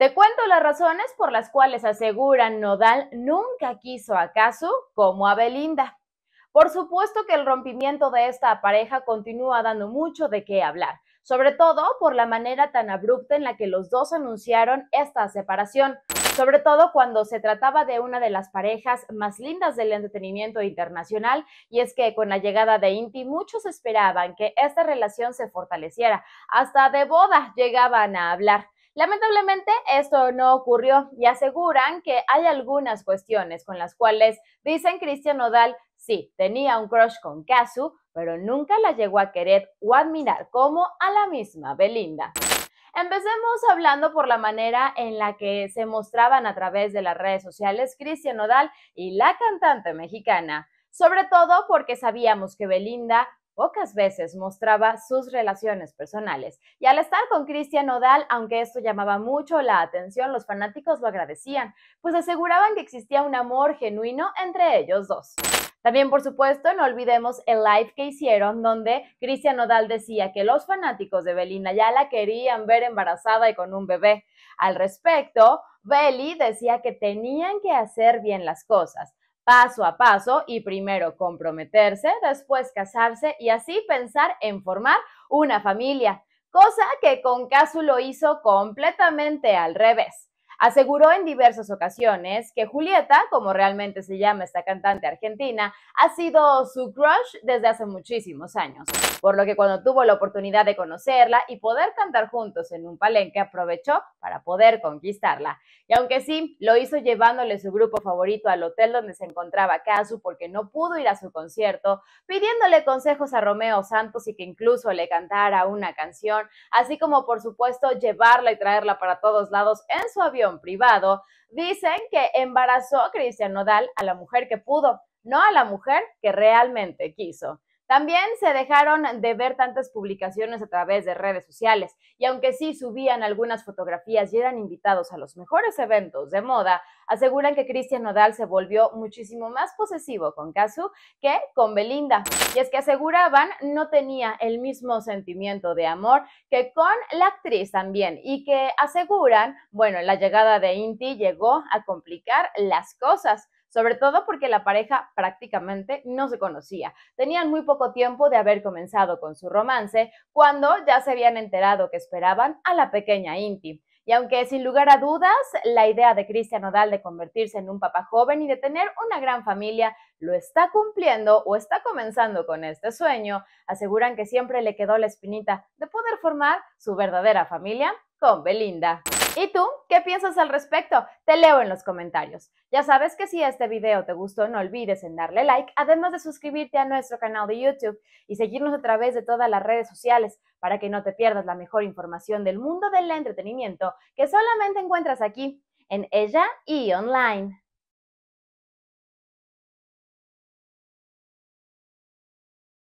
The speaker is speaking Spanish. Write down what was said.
Te cuento las razones por las cuales aseguran Nodal nunca quiso a como a Belinda. Por supuesto que el rompimiento de esta pareja continúa dando mucho de qué hablar, sobre todo por la manera tan abrupta en la que los dos anunciaron esta separación, sobre todo cuando se trataba de una de las parejas más lindas del entretenimiento internacional, y es que con la llegada de Inti muchos esperaban que esta relación se fortaleciera, hasta de boda llegaban a hablar. Lamentablemente esto no ocurrió y aseguran que hay algunas cuestiones con las cuales dicen Cristian Odal sí tenía un crush con Casu pero nunca la llegó a querer o admirar como a la misma Belinda. Empecemos hablando por la manera en la que se mostraban a través de las redes sociales Cristian Odal y la cantante mexicana, sobre todo porque sabíamos que Belinda pocas veces mostraba sus relaciones personales. Y al estar con Cristian Nodal, aunque esto llamaba mucho la atención, los fanáticos lo agradecían, pues aseguraban que existía un amor genuino entre ellos dos. También, por supuesto, no olvidemos el live que hicieron donde Cristian Nodal decía que los fanáticos de Belina ya la querían ver embarazada y con un bebé. Al respecto, Beli decía que tenían que hacer bien las cosas, paso a paso y primero comprometerse, después casarse y así pensar en formar una familia, cosa que con Casu lo hizo completamente al revés. Aseguró en diversas ocasiones que Julieta, como realmente se llama esta cantante argentina, ha sido su crush desde hace muchísimos años, por lo que cuando tuvo la oportunidad de conocerla y poder cantar juntos en un palenque, aprovechó para poder conquistarla. Y aunque sí, lo hizo llevándole su grupo favorito al hotel donde se encontraba Casu porque no pudo ir a su concierto, pidiéndole consejos a Romeo Santos y que incluso le cantara una canción, así como por supuesto llevarla y traerla para todos lados en su avión privado, dicen que embarazó Cristian Nodal a la mujer que pudo, no a la mujer que realmente quiso. También se dejaron de ver tantas publicaciones a través de redes sociales y aunque sí subían algunas fotografías y eran invitados a los mejores eventos de moda, aseguran que Cristian Nodal se volvió muchísimo más posesivo con Casu que con Belinda. Y es que aseguraban no tenía el mismo sentimiento de amor que con la actriz también y que aseguran, bueno, la llegada de Inti llegó a complicar las cosas sobre todo porque la pareja prácticamente no se conocía. Tenían muy poco tiempo de haber comenzado con su romance cuando ya se habían enterado que esperaban a la pequeña Inti. Y aunque sin lugar a dudas la idea de Cristian Odal de convertirse en un papá joven y de tener una gran familia lo está cumpliendo o está comenzando con este sueño, aseguran que siempre le quedó la espinita de poder formar su verdadera familia con Belinda. ¿Y tú qué piensas al respecto? Te leo en los comentarios. Ya sabes que si este video te gustó, no olvides en darle like, además de suscribirte a nuestro canal de YouTube y seguirnos a través de todas las redes sociales para que no te pierdas la mejor información del mundo del entretenimiento que solamente encuentras aquí, en ella y online.